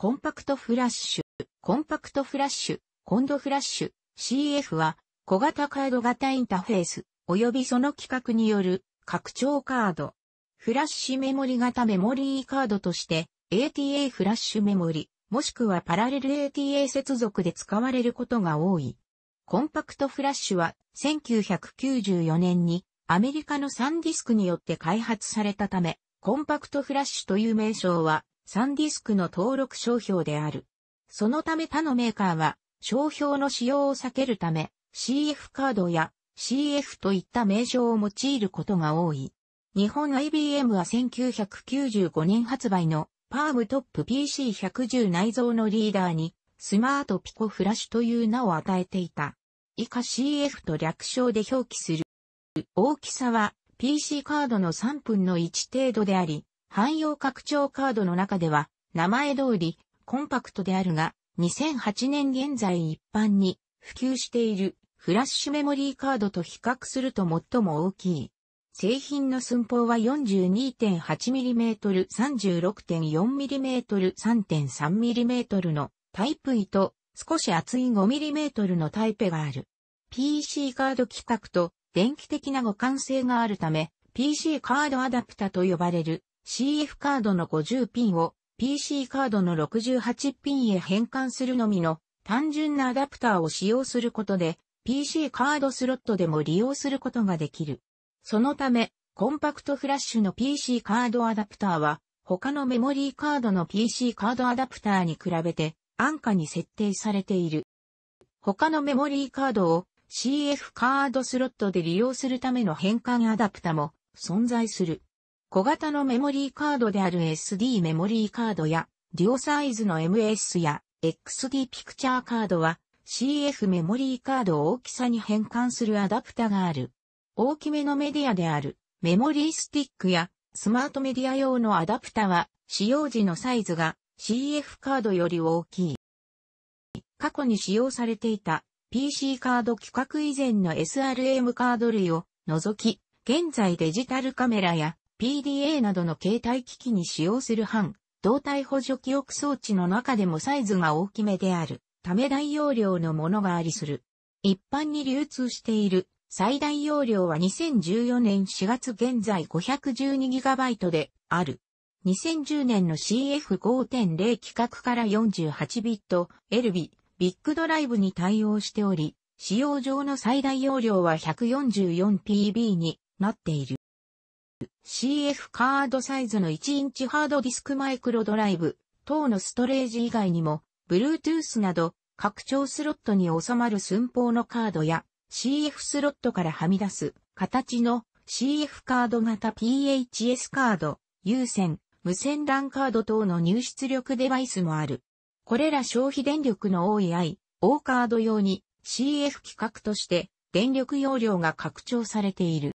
コンパクトフラッシュ、コンパクトフラッシュ、コンドフラッシュ、CF は小型カード型インターフェース、及びその規格による拡張カード。フラッシュメモリ型メモリーカードとして ATA フラッシュメモリ、もしくはパラレル ATA 接続で使われることが多い。コンパクトフラッシュは1994年にアメリカのサンディスクによって開発されたため、コンパクトフラッシュという名称はサンディスクの登録商標である。そのため他のメーカーは、商標の使用を避けるため、CF カードや CF といった名称を用いることが多い。日本 IBM は1995年発売のパームトップ PC110 内蔵のリーダーにスマートピコフラッシュという名を与えていた。以下 CF と略称で表記する。大きさは PC カードの3分の1程度であり、汎用拡張カードの中では、名前通り、コンパクトであるが、2008年現在一般に普及しているフラッシュメモリーカードと比較すると最も大きい。製品の寸法は 42.8mm、36.4mm、3.3mm のタイプ E と少し厚い 5mm のタイプがある。PC カード規格と電気的な互換性があるため、PC カードアダプタと呼ばれる CF カードの50ピンを PC カードの68ピンへ変換するのみの単純なアダプターを使用することで PC カードスロットでも利用することができる。そのため、コンパクトフラッシュの PC カードアダプターは、他のメモリーカードの PC カードアダプターに比べて安価に設定されている。他のメモリーカードを CF カードスロットで利用するための変換アダプタも存在する。小型のメモリーカードである SD メモリーカードや、デュオサイズの MS や XD ピクチャーカードは CF メモリーカードを大きさに変換するアダプタがある。大きめのメディアであるメモリースティックやスマートメディア用のアダプタは使用時のサイズが CF カードより大きい。過去に使用されていた PC カード規格以前の SRM カード類を除き、現在デジタルカメラや PDA などの携帯機器に使用する半、動体補助記憶装置の中でもサイズが大きめである、ため大容量のものがありする。一般に流通している最大容量は2014年4月現在 512GB である。2010年の CF5.0 規格から 48bit LB ビッグドライブに対応しており、使用上の最大容量は 144PB になっている。CF カードサイズの1インチハードディスクマイクロドライブ等のストレージ以外にも、Bluetooth など拡張スロットに収まる寸法のカードや CF スロットからはみ出す形の CF カード型 PHS カード、有線、無線 LAN カード等の入出力デバイスもある。これら消費電力の多い I、O カード用に CF 規格として電力容量が拡張されている。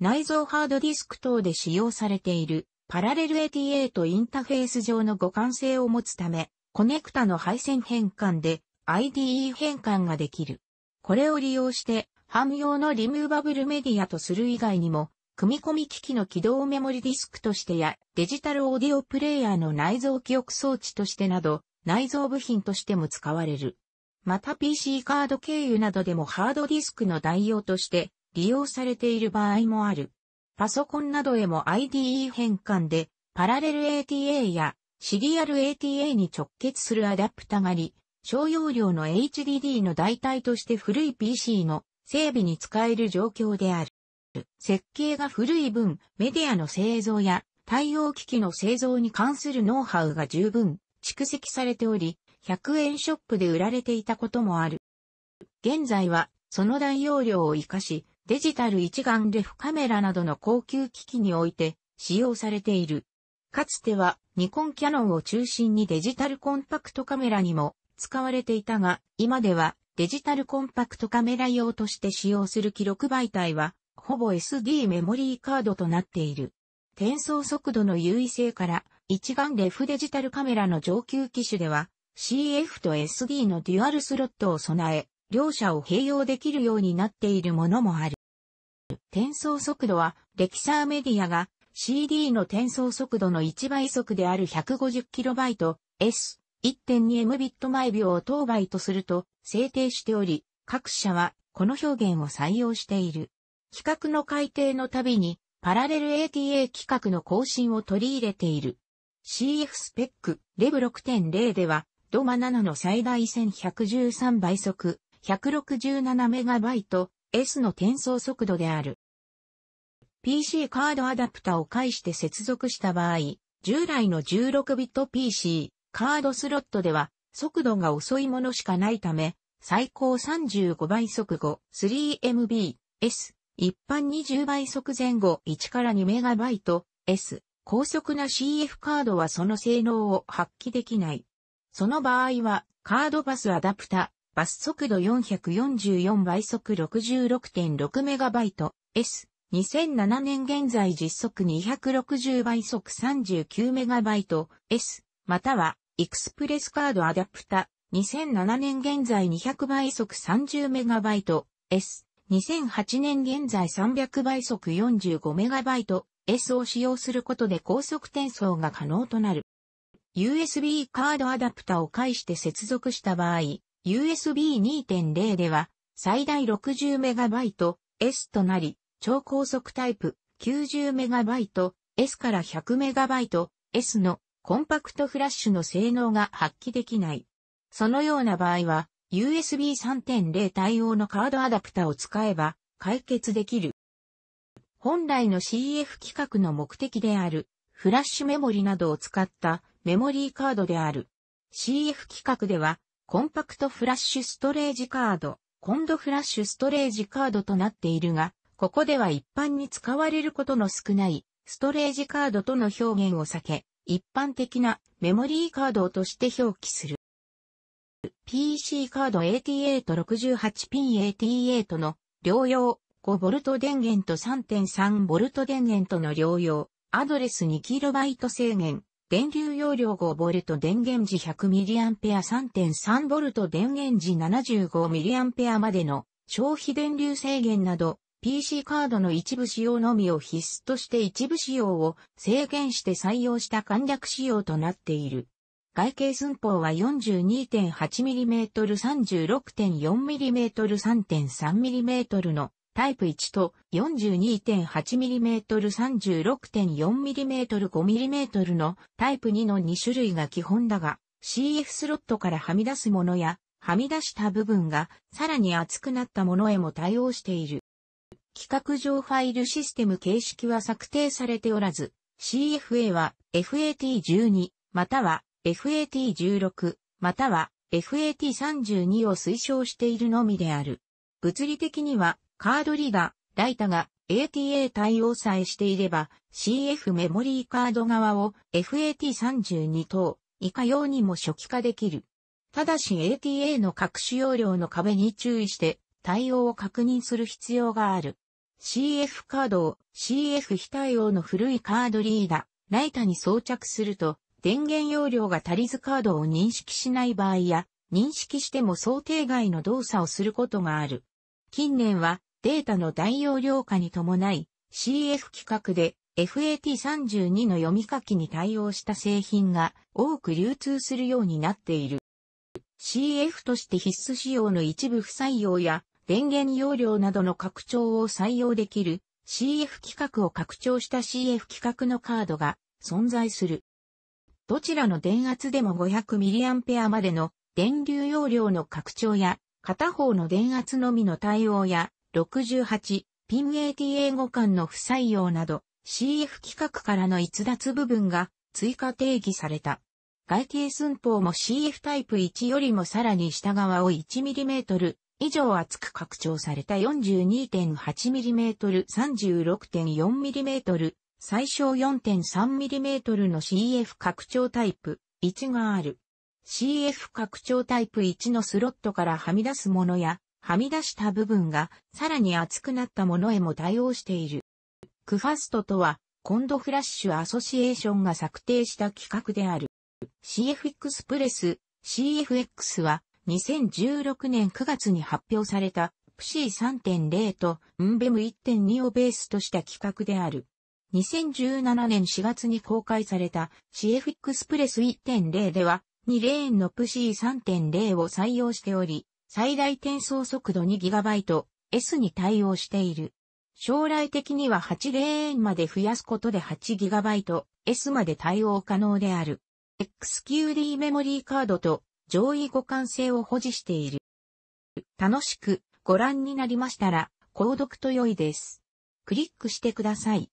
内蔵ハードディスク等で使用されているパラレル ATA インタフェース上の互換性を持つため、コネクタの配線変換で IDE 変換ができる。これを利用して、ハム用のリムーバブルメディアとする以外にも、組み込み機器の起動メモリディスクとしてや、デジタルオーディオプレイヤーの内蔵記憶装置としてなど、内蔵部品としても使われる。また PC カード経由などでもハードディスクの代用として、利用されている場合もある。パソコンなどへも IDE 変換で、パラレル ATA やシリアル ATA に直結するアダプタがあり、小容量の HDD の代替として古い PC の整備に使える状況である。設計が古い分、メディアの製造や対応機器の製造に関するノウハウが十分蓄積されており、100円ショップで売られていたこともある。現在は、その大容量を活かし、デジタル一眼レフカメラなどの高級機器において使用されている。かつてはニコンキャノンを中心にデジタルコンパクトカメラにも使われていたが、今ではデジタルコンパクトカメラ用として使用する記録媒体は、ほぼ SD メモリーカードとなっている。転送速度の優位性から、一眼レフデジタルカメラの上級機種では、CF と SD のデュアルスロットを備え、両者を併用できるようになっているものもある。転送速度は、レキサーメディアが CD の転送速度の1倍速である 150kB S 1.2Mbit 毎秒を当倍とすると制定しており、各社はこの表現を採用している。企画の改定のたびに、パラレル ATA 規格の更新を取り入れている。CF スペック、レブ6.0では、ドマ7の最大1113倍速、167MB S の転送速度である。PC カードアダプタを介して接続した場合、従来の 16bit PC カードスロットでは速度が遅いものしかないため、最高35倍速後 3MB S 一般20倍速前後1から 2MB S 高速な CF カードはその性能を発揮できない。その場合はカードバスアダプタバス速度444倍速 66.6MB、S2007 年現在実測260倍速 39MB、S、または、エクスプレスカードアダプタ、2007年現在200倍速 30MB、S、2008年現在300倍速 45MB、S を使用することで高速転送が可能となる。USB カードアダプタを介して接続した場合、USB 2.0では最大 60MB S となり、超高速タイプ 90MB S から 100MB S のコンパクトフラッシュの性能が発揮できない。そのような場合は USB 3.0対応のカードアダプタを使えば解決できる。本来の CF 規格の目的であるフラッシュメモリなどを使ったメモリーカードである。CF 規格ではコンパクトフラッシュストレージカード、コンドフラッシュストレージカードとなっているが、ここでは一般に使われることの少ないストレージカードとの表現を避け、一般的なメモリーカードとして表記する。PC カード ATA 8 6 8 p t a 8の両用、5V 電源と 3.3V 電源との両用、アドレス 2KB 制限、電流容量 5V 電源時 100mA3.3V 電源時 75mA までの消費電流制限など PC カードの一部使用のみを必須として一部使用を制限して採用した簡略仕様となっている。外形寸法は 42.8mm、36.4mm、3.3mm のタイプ1と 42.8mm36.4mm5mm のタイプ2の2種類が基本だが CF スロットからはみ出すものやはみ出した部分がさらに厚くなったものへも対応している。規格上ファイルシステム形式は策定されておらず CFA は FAT12 または FAT16 または FAT32 を推奨しているのみである。物理的にはカードリーダー、ライタが ATA 対応さえしていれば CF メモリーカード側を FAT32 等以下用にも初期化できる。ただし ATA の各種容量の壁に注意して対応を確認する必要がある。CF カードを CF 非対応の古いカードリーダー、ライタに装着すると電源容量が足りずカードを認識しない場合や認識しても想定外の動作をすることがある。近年はデータの大容量化に伴い CF 規格で FAT32 の読み書きに対応した製品が多く流通するようになっている。CF として必須仕様の一部不採用や電源容量などの拡張を採用できる CF 規格を拡張した CF 規格のカードが存在する。どちらの電圧でも 500mA までの電流容量の拡張や片方の電圧のみの対応や、68、ピン AT a 互換の不採用など、CF 規格からの逸脱部分が追加定義された。外形寸法も CF タイプ1よりもさらに下側を 1mm 以上厚く拡張された 42.8mm、36.4mm、最小 4.3mm の CF 拡張タイプ1がある。CF 拡張タイプ1のスロットからはみ出すものや、はみ出した部分がさらに厚くなったものへも対応している。クファストとは、コンドフラッシュアソシエーションが策定した企画である。CFX プレス CFX は2016年9月に発表されたプシー3.0とンベム1.2をベースとした企画である。2017年4月に公開された CFX プレス1.0では2レーンのプシー3.0を採用しており、最大転送速度 2GB S に対応している。将来的には8レーンまで増やすことで 8GB S まで対応可能である。XQD メモリーカードと上位互換性を保持している。楽しくご覧になりましたら、購読と良いです。クリックしてください。